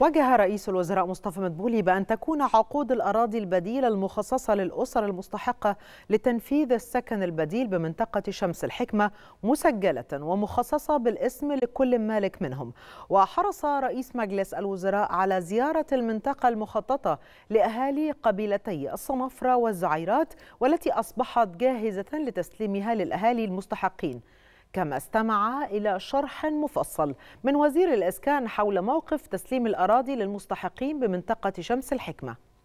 وجه رئيس الوزراء مصطفى مدبولي بأن تكون عقود الأراضي البديلة المخصصة للأسر المستحقة لتنفيذ السكن البديل بمنطقة شمس الحكمة مسجلة ومخصصة بالاسم لكل مالك منهم وحرص رئيس مجلس الوزراء على زيارة المنطقة المخططة لأهالي قبيلتي الصنفرة والزعيرات والتي أصبحت جاهزة لتسليمها للأهالي المستحقين كما استمع إلى شرح مفصل من وزير الإسكان حول موقف تسليم الأراضي للمستحقين بمنطقة شمس الحكمة